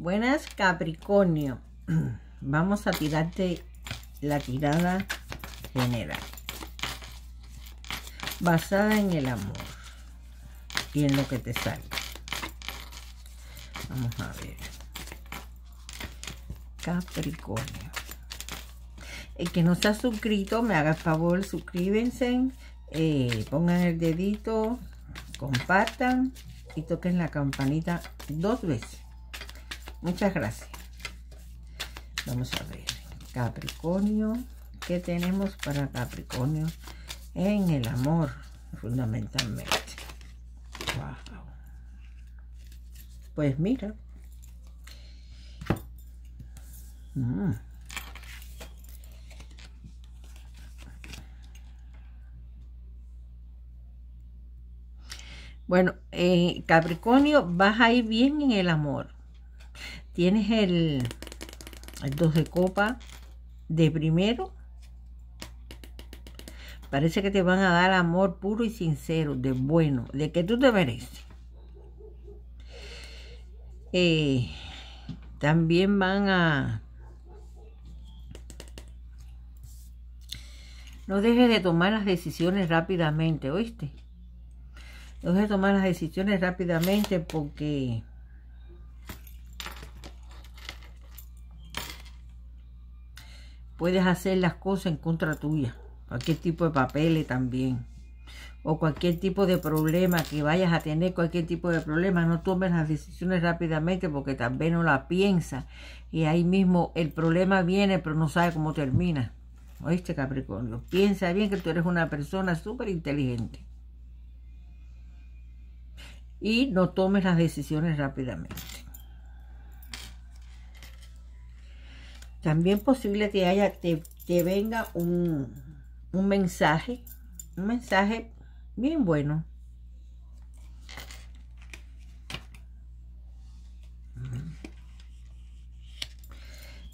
Buenas Capricornio. Vamos a tirarte la tirada general. Basada en el amor y en lo que te salga. Vamos a ver. Capricornio. El que no se ha suscrito, me haga favor, suscríbense, eh, pongan el dedito, compartan y toquen la campanita dos veces Muchas gracias. Vamos a ver. Capricornio. ¿Qué tenemos para Capricornio? En el amor, fundamentalmente. Pues mira. Mm. Bueno, eh, Capricornio, vas a ir bien en el amor tienes el, el de copa de primero. Parece que te van a dar amor puro y sincero, de bueno, de que tú te mereces. Eh, también van a... No dejes de tomar las decisiones rápidamente, ¿oíste? No dejes de tomar las decisiones rápidamente porque puedes hacer las cosas en contra tuya. Cualquier tipo de papeles también. O cualquier tipo de problema que vayas a tener, cualquier tipo de problema, no tomes las decisiones rápidamente porque también no la piensas. Y ahí mismo el problema viene, pero no sabe cómo termina. ¿Oíste, Capricornio? Piensa bien que tú eres una persona súper inteligente. Y no tomes las decisiones rápidamente. También posible que haya, te, venga un, mensaje, un mensaje bien bueno.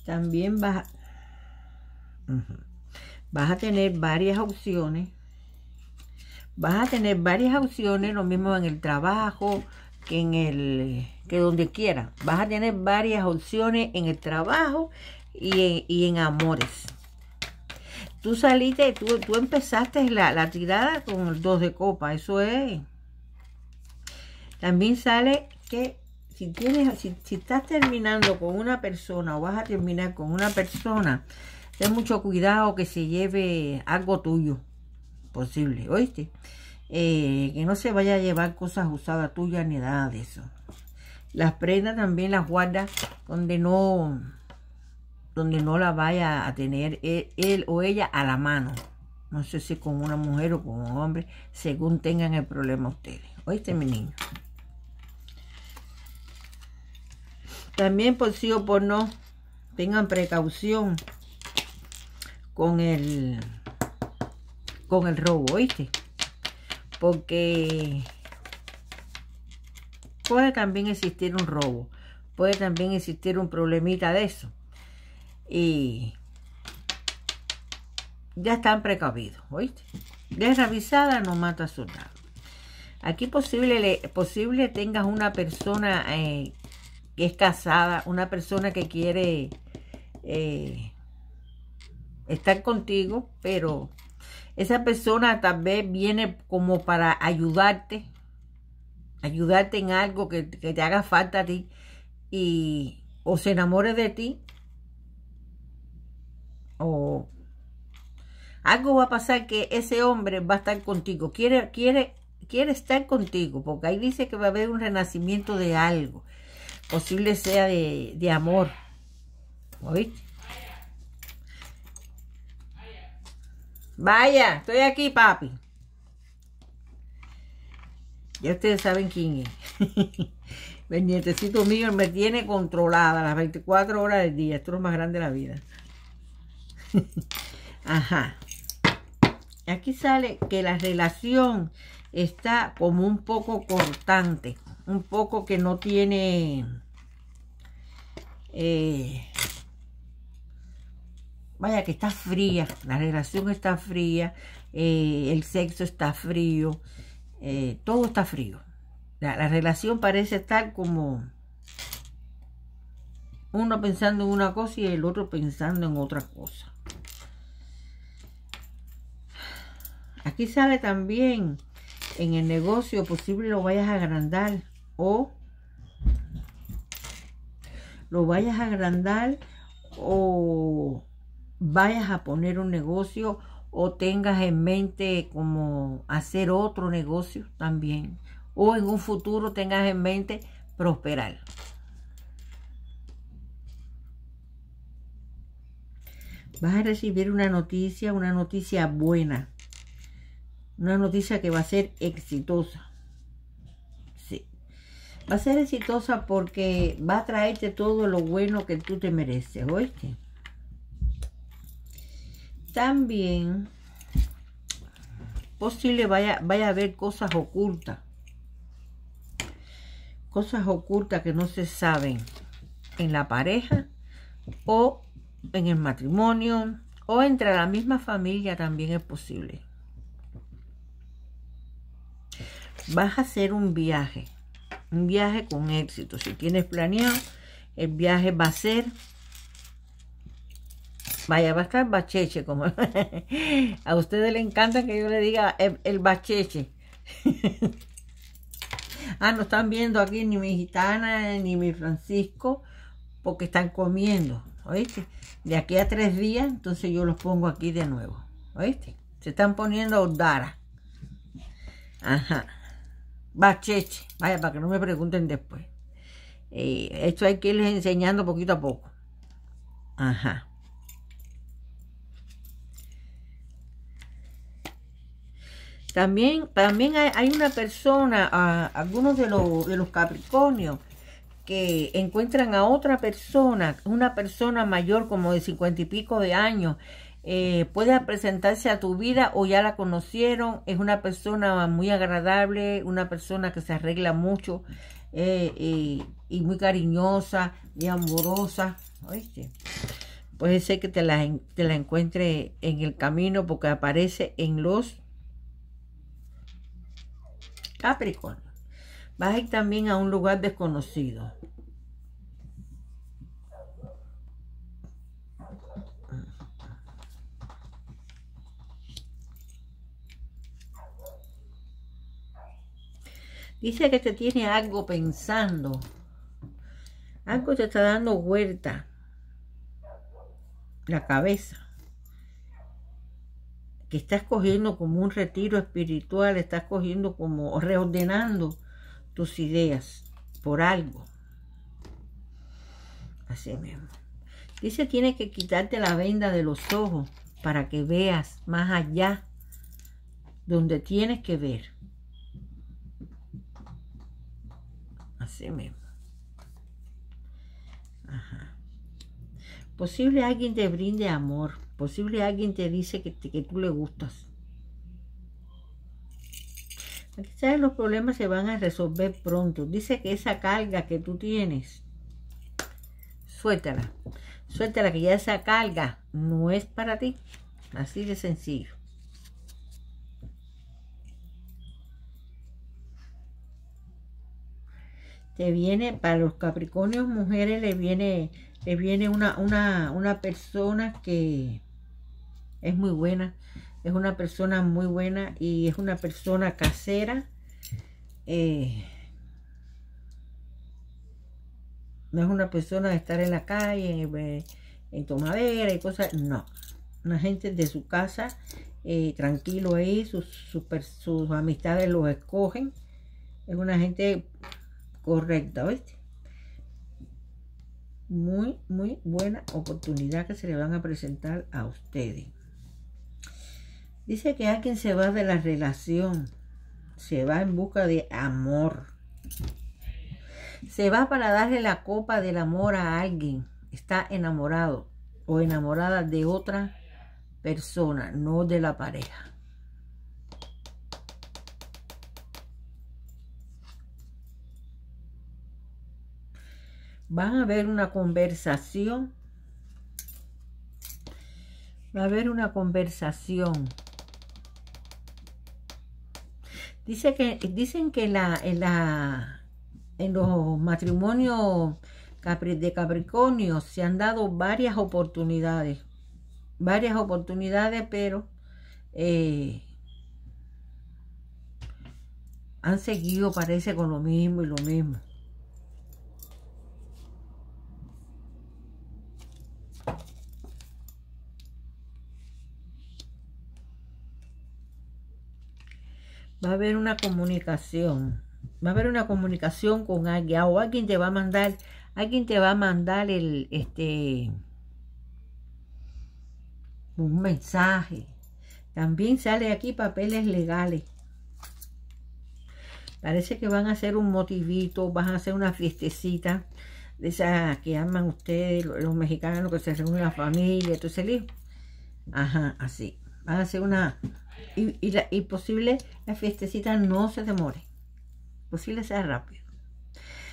También vas a, vas a tener varias opciones. Vas a tener varias opciones, lo mismo en el trabajo, que en el que donde quiera. Vas a tener varias opciones en el trabajo, y en, amores. Tú saliste, tú, tú empezaste la, tirada con el de copa, eso es. También sale que si, tienes, si, estás terminando con una persona o vas a terminar con una persona, ten mucho cuidado que se lleve algo tuyo posible, ¿oíste? Eh, que no se vaya a llevar cosas usadas tuyas ni nada de eso. Las prendas también las guardas donde no donde no la vaya a tener e, él, o ella a la mano. No sé si con una mujer o con un hombre, según tengan el problema ustedes. ¿Oíste, mi niño? También por sí o por no, tengan precaución con el, con el robo, ¿oíste? Porque puede también existir un robo, puede también existir un problemita de eso y ya están precavidos, ¿oíste? Desravisada, no mata soldado. Aquí posible, posible tengas una persona eh, que es casada, una persona que quiere eh, estar contigo, pero esa persona tal vez viene como para ayudarte, ayudarte en algo que, te haga falta a ti, y, o se enamore de ti, o algo va a pasar que ese hombre va a estar contigo, quiere, quiere, quiere estar contigo, porque ahí dice que va a haber un renacimiento de algo, posible sea de, de amor, ¿oíste? Vaya, estoy aquí, papi. Ya ustedes saben quién es. el nietecito mío me tiene controlada las 24 horas del día. Esto es lo más grande de la vida. Ajá. Aquí sale que la relación está como un poco cortante, un poco que no tiene... Eh, vaya que está fría, la relación está fría, eh, el sexo está frío, eh, todo está frío. la, relación parece estar como uno pensando en una cosa y el otro pensando en otra cosa. Aquí sale también en el negocio, posible lo vayas a agrandar o lo vayas a agrandar o vayas a poner un negocio o tengas en mente como hacer otro negocio también o en un futuro tengas en mente prosperar. Vas a recibir una noticia, una noticia buena una noticia que va a ser exitosa. Sí. Va a ser exitosa porque va a traerte todo lo bueno que tú te mereces, ¿oíste? También posible vaya, vaya a haber cosas ocultas. Cosas ocultas que no se saben en la pareja o en el matrimonio o entre la misma familia también es posible. vas a hacer un viaje, un viaje con éxito. Si tienes planeado, el viaje va a ser, vaya, va a estar bacheche, como a ustedes les encanta que yo le diga el, bacheche. ah, no están viendo aquí ni mi gitana ni mi Francisco porque están comiendo, ¿oíste? De aquí a tres días, entonces yo los pongo aquí de nuevo, ¿oíste? Se están poniendo dara Ajá bacheche. Vaya, para que no me pregunten después. Eh, esto hay que irles enseñando poquito a poco. Ajá. También, también hay, una persona, a, algunos de los, de los Capricornios, que encuentran a otra persona, una persona mayor como de cincuenta y pico de años, eh, puede presentarse a tu vida o ya la conocieron, es una persona muy agradable, una persona que se arregla mucho eh, eh, y, muy cariñosa y amorosa. Puede ser que te la, encuentre en el camino porque aparece en los Capricornio. Vas a ir también a un lugar desconocido. Dice que te tiene algo pensando. Algo te está dando vuelta. La cabeza. Que estás cogiendo como un retiro espiritual, estás cogiendo como reordenando tus ideas por algo. Así mismo. Dice, tienes que quitarte la venda de los ojos para que veas más allá donde tienes que ver. Posible alguien te brinde amor. Posible alguien te dice que, que tú le gustas. los problemas se van a resolver pronto. Dice que esa carga que tú tienes, suéltala. Suéltala que ya esa carga no es para ti. Así de sencillo. te viene, para los Capricornios mujeres le viene, le viene una, una, una persona que es muy buena, es una persona muy buena y es una persona casera. Eh, no es una persona de estar en la calle, eh, en, tomadera y cosas, no. Una gente de su casa, eh, tranquilo ahí, sus, sus amistades los escogen. Es una gente correcta, Muy, muy buena oportunidad que se le van a presentar a ustedes. Dice que alguien se va de la relación, se va en busca de amor. Se va para darle la copa del amor a alguien. Está enamorado o enamorada de otra persona, no de la pareja. van a haber una conversación. Va a haber una conversación. Dice que, dicen que la, en, los matrimonios de Capricornio se han dado varias oportunidades. Varias oportunidades, pero eh, han seguido, parece, con lo mismo y lo mismo. va a haber una comunicación. Va a haber una comunicación con alguien ah, o alguien te va a mandar, alguien te va a mandar el, este, un mensaje. También sale aquí papeles legales. Parece que van a hacer un motivito, van a hacer una fiestecita de esas que aman ustedes, los mexicanos que se reúnen la familia, entonces el hijo. Ajá, así. Van a hacer una, y, posible la fiestecita no se demore. Posible sea rápido.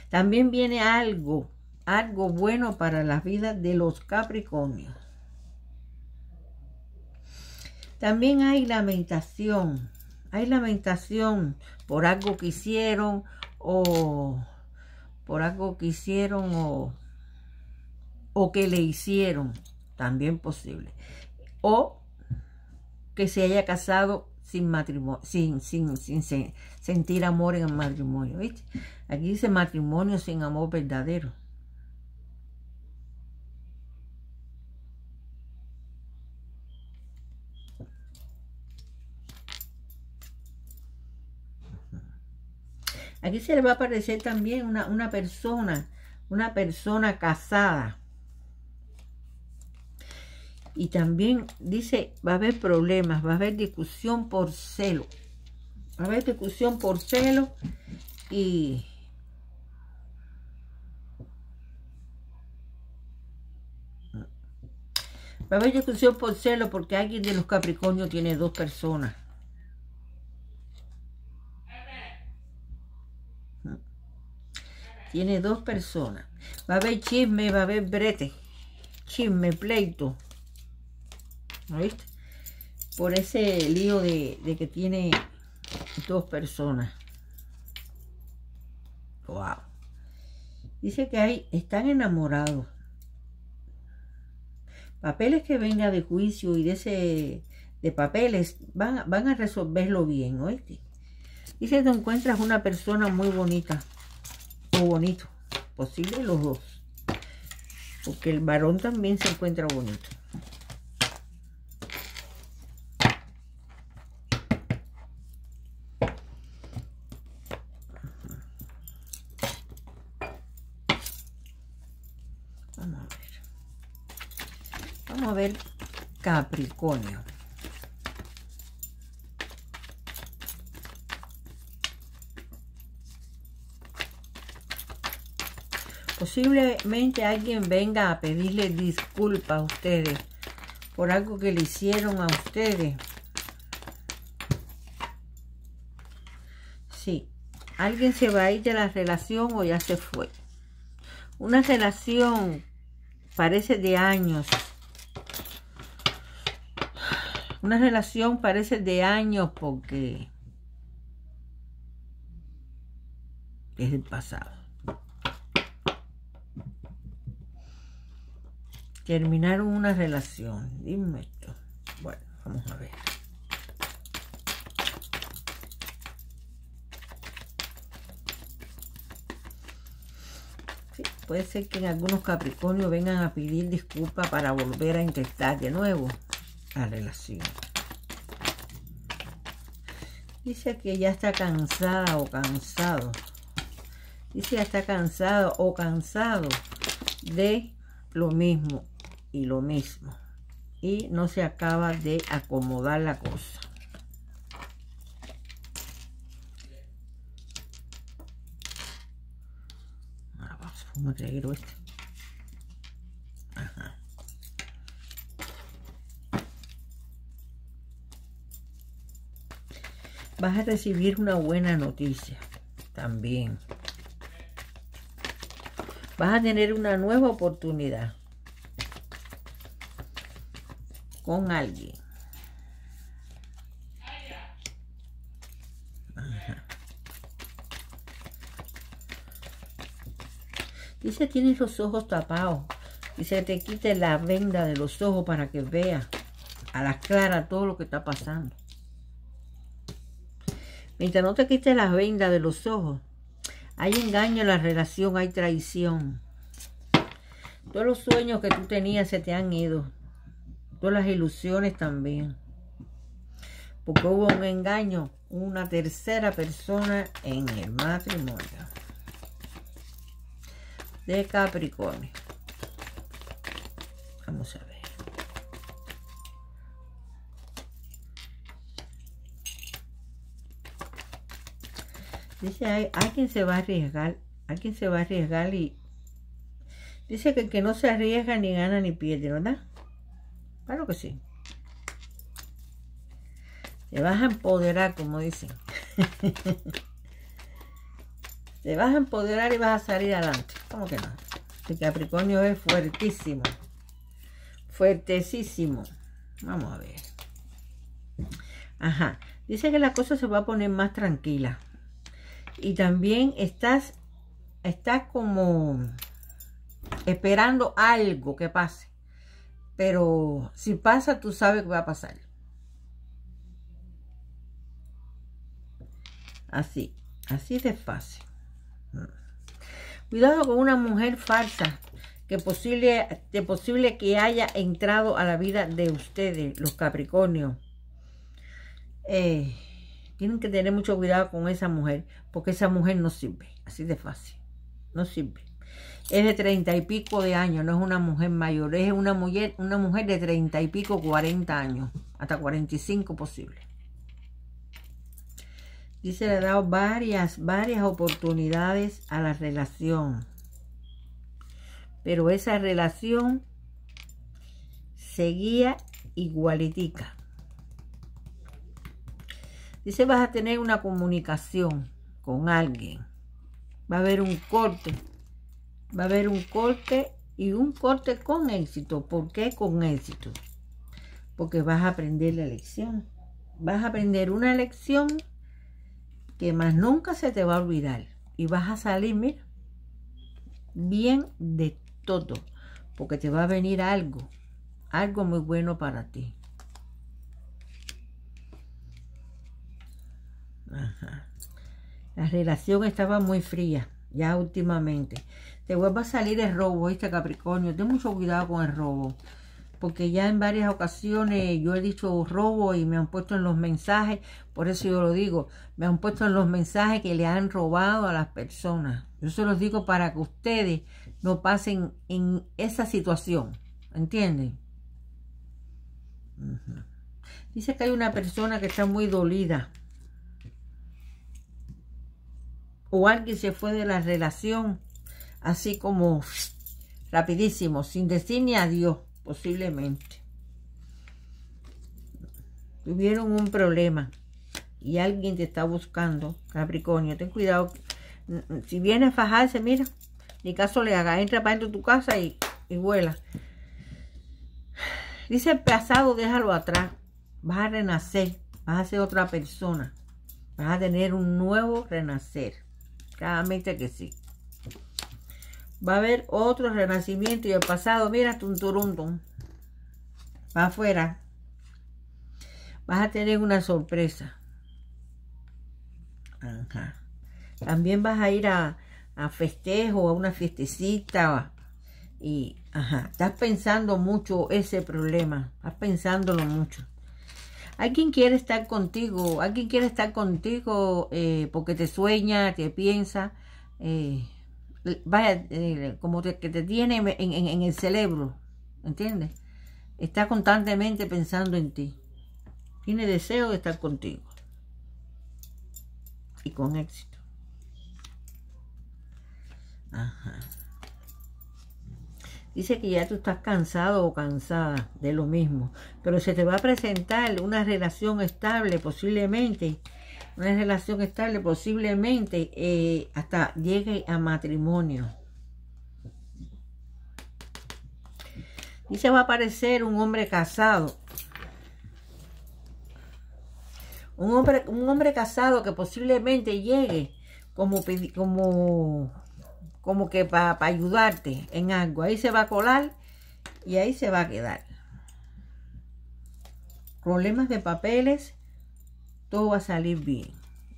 También viene algo, algo bueno para las vidas de los Capricornios. También hay lamentación, hay lamentación por algo que hicieron o por algo que hicieron o, o que le hicieron, también posible. O que se haya casado sin matrimonio, sin, sin, sin, sentir amor en el matrimonio. Aquí dice matrimonio sin amor verdadero. Aquí se le va a aparecer también una persona, una persona casada y también dice, va a haber problemas, va a haber discusión por celo. Va a haber discusión por celo y... Va a haber discusión por celo porque alguien de los Capricornios tiene dos personas. Tiene dos personas. Va a haber chisme, va a haber brete. Chisme, pleito. Por ese lío de, que tiene dos personas. Wow. Dice que hay, están enamorados. Papeles que venga de juicio y de ese de papeles van, van a resolverlo bien, hoy Dice, que encuentras una persona muy bonita o bonito, posible los dos, porque el varón también se encuentra bonito. Capricornio. Posiblemente alguien venga a pedirle disculpas a ustedes por algo que le hicieron a ustedes. Sí, alguien se va a ir de la relación o ya se fue. Una relación parece de años una relación parece de años porque es el pasado. Terminaron una relación. Dime esto. Bueno, vamos a ver. puede ser que en algunos Capricornios vengan a pedir disculpas para volver a intentar de nuevo a relación. Dice que ya está cansada o cansado. Dice ya está cansado o cansado de lo mismo y lo mismo. Y no se acaba de acomodar la cosa. Ahora vamos a vas a recibir una buena noticia también. Vas a tener una nueva oportunidad con alguien. ¿Y Dice, tienes los ojos tapados. y se te quite la venda de los ojos para que veas a la clara todo lo que está pasando. Mientras no te quites las vendas de los ojos, hay engaño en la relación, hay traición. Todos los sueños que tú tenías se te han ido. Todas las ilusiones también. Porque hubo un engaño, una tercera persona en el matrimonio. De Capricornio. Vamos a ver. Dice, alguien se va a arriesgar, alguien se va a arriesgar y dice que que no se arriesga ni gana ni pierde, ¿verdad? Claro que sí. Te vas a empoderar, como dicen. Te vas a empoderar y vas a salir adelante. ¿Cómo que no? El Capricornio es fuertísimo. Fuertesísimo. Vamos a ver. Ajá. Dice que la cosa se va a poner más tranquila y también estás, estás como esperando algo que pase. Pero si pasa, tú sabes que va a pasar. Así, así de fácil. Cuidado con una mujer falsa que posible, que posible que haya entrado a la vida de ustedes, los Capricornios. Eh, tienen que tener mucho cuidado con esa mujer, porque esa mujer no sirve, así de fácil, no sirve. Es de treinta y pico de años, no es una mujer mayor, es una mujer, una mujer de treinta y pico, 40 años, hasta cuarenta y cinco posible. Dice, le ha dado varias, varias oportunidades a la relación. Pero esa relación seguía igualitica. Dice, vas a tener una comunicación con alguien. Va a haber un corte. Va a haber un corte y un corte con éxito. ¿Por qué con éxito? Porque vas a aprender la lección. Vas a aprender una lección que más nunca se te va a olvidar. Y vas a salir, bien de todo. Porque te va a venir algo. Algo muy bueno para ti. La relación estaba muy fría, ya últimamente. Te vuelve a salir el robo, este Capricornio. Ten mucho cuidado con el robo. Porque ya en varias ocasiones yo he dicho robo y me han puesto en los mensajes, por eso yo lo digo, me han puesto en los mensajes que le han robado a las personas. Yo se los digo para que ustedes no pasen en esa situación. ¿Entienden? Dice que hay una persona que está muy dolida o alguien se fue de la relación así como rapidísimo, sin decir ni adiós, posiblemente. Tuvieron un problema y alguien te está buscando, Capricornio, ten cuidado. Si viene a fajarse, mira, ni caso le haga, entra para dentro de tu casa y, y vuela. Dice el pasado, déjalo atrás. Vas a renacer, vas a ser otra persona, vas a tener un nuevo renacer. Claramente que sí. Va a haber otro renacimiento y el pasado, mira, tunturundum. Va afuera. Vas a tener una sorpresa. Ajá. También vas a ir a, a festejo, a una fiestecita. Y, ajá, estás pensando mucho ese problema. Estás pensándolo mucho. Alguien quiere estar contigo, alguien quiere estar contigo eh, porque te sueña, te piensa, eh, vaya, eh, como que te tiene en el cerebro, ¿entiendes? Está constantemente pensando en ti. Tiene deseo de estar contigo. Y con éxito. Ajá. Dice que ya tú estás cansado o cansada de lo mismo, pero se te va a presentar una relación estable posiblemente, una relación estable posiblemente eh, hasta llegue a matrimonio. Dice va a aparecer un hombre casado. Un hombre, un hombre casado que posiblemente llegue como, como como que para ayudarte en algo. Ahí se va a colar y ahí se va a quedar. Problemas de papeles, todo va a salir bien.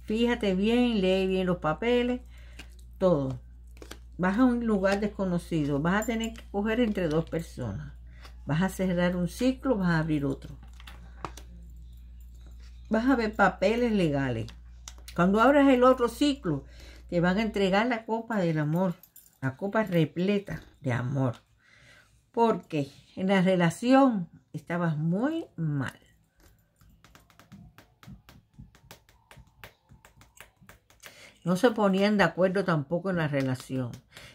Fíjate bien, lee bien los papeles, todo. Vas a un lugar desconocido, vas a tener que coger entre dos personas. Vas a cerrar un ciclo, vas a abrir otro. Vas a ver papeles legales. Cuando abras el otro ciclo, te van a entregar la copa del amor, la copa repleta de amor. Porque en la relación estabas muy mal. No se ponían de acuerdo tampoco en la relación.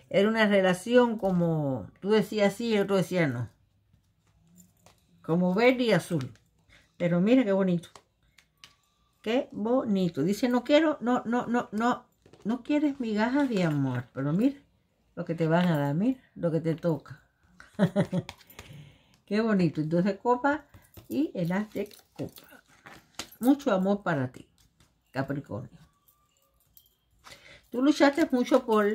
Era una relación como tú decías sí y otro decía no. Como verde y azul. Pero mira qué bonito. Qué bonito. Dice, no quiero, no, no, no, no, no quieres migajas de amor, pero mira lo que te van a dar, mira lo que te toca. Qué bonito. Entonces copa y el haz de copa. Mucho amor para ti, Capricornio. Tú luchaste mucho por,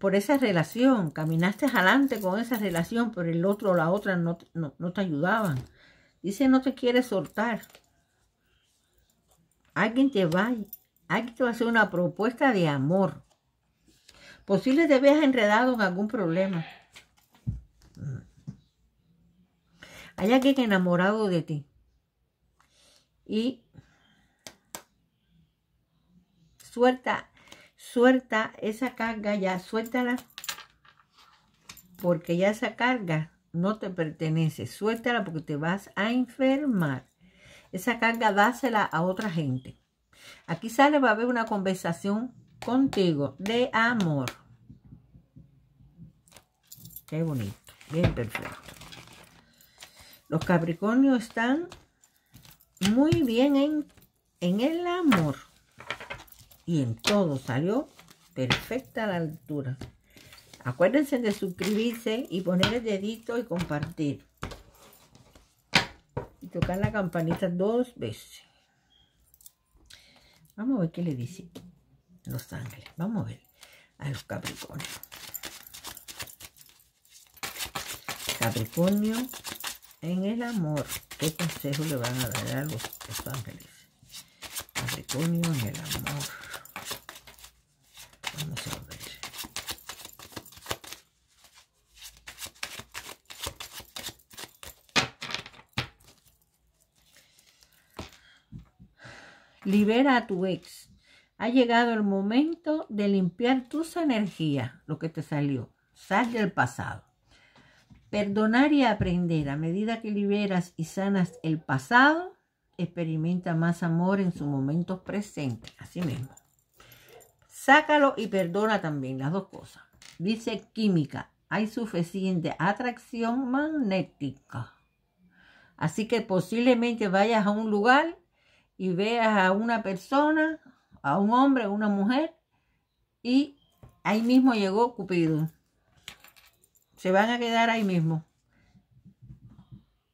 por, esa relación, caminaste adelante con esa relación, pero el otro o la otra no, te ayudaban. Dice, no te quieres soltar. Alguien te va Aquí te va a hacer una propuesta de amor. Posible te veas enredado en algún problema. Mm. Hay alguien enamorado de ti. Y suelta, suelta esa carga ya, suéltala. Porque ya esa carga no te pertenece. Suéltala porque te vas a enfermar. Esa carga dásela a otra gente. Aquí sale, va a haber una conversación contigo de amor. Qué bonito, bien perfecto. Los Capricornios están muy bien en, el amor. Y en todo salió perfecta la altura. Acuérdense de suscribirse y poner el dedito y compartir. Y tocar la campanita dos veces. Vamos a ver qué le dice los ángeles. Vamos a ver a los Capricornio. Capricornio en el amor. ¿Qué consejo le van a dar a los, los ángeles? Capricornio en el amor. Vamos a ver. Libera a tu ex. Ha llegado el momento de limpiar tus energías, lo que te salió. Sal del pasado. Perdonar y aprender. A medida que liberas y sanas el pasado, experimenta más amor en su momento presente. Así mismo. Sácalo y perdona también las dos cosas. Dice química. Hay suficiente atracción magnética. Así que posiblemente vayas a un lugar y veas a una persona, a un hombre, a una mujer, y ahí mismo llegó Cupido. Se van a quedar ahí mismo.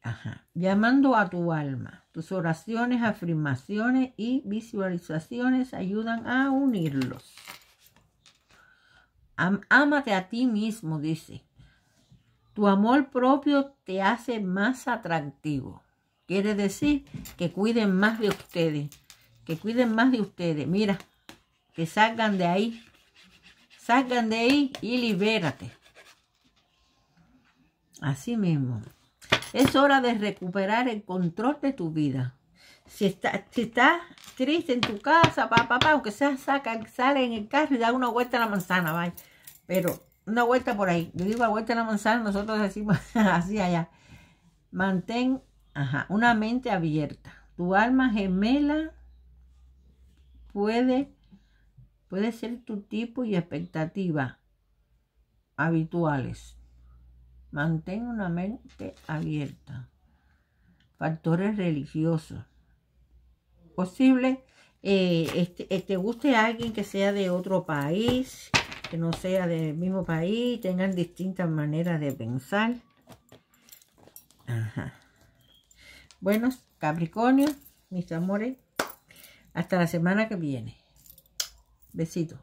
Ajá. Llamando a tu alma. Tus oraciones, afirmaciones y visualizaciones ayudan a unirlos. ámate a ti mismo, dice. Tu amor propio te hace más atractivo. Quiere decir que cuiden más de ustedes, que cuiden más de ustedes. Mira, que salgan de ahí, salgan de ahí y libérate. Así mismo. Es hora de recuperar el control de tu vida. Si estás está triste en tu casa, papá, papá, aunque sea, saca, sale en el carro y da una vuelta a la manzana, vaya. Pero una vuelta por ahí. Yo digo la vuelta a la manzana, nosotros decimos así allá. Mantén una mente abierta. Tu alma gemela puede, puede ser tu tipo y expectativa habituales. Mantén una mente abierta. Factores religiosos. Posible que eh, este, eh, te guste alguien que sea de otro país, que no sea del mismo país, tengan distintas maneras de pensar. Ajá. Bueno, Capricornio, mis amores, hasta la semana que viene. Besitos.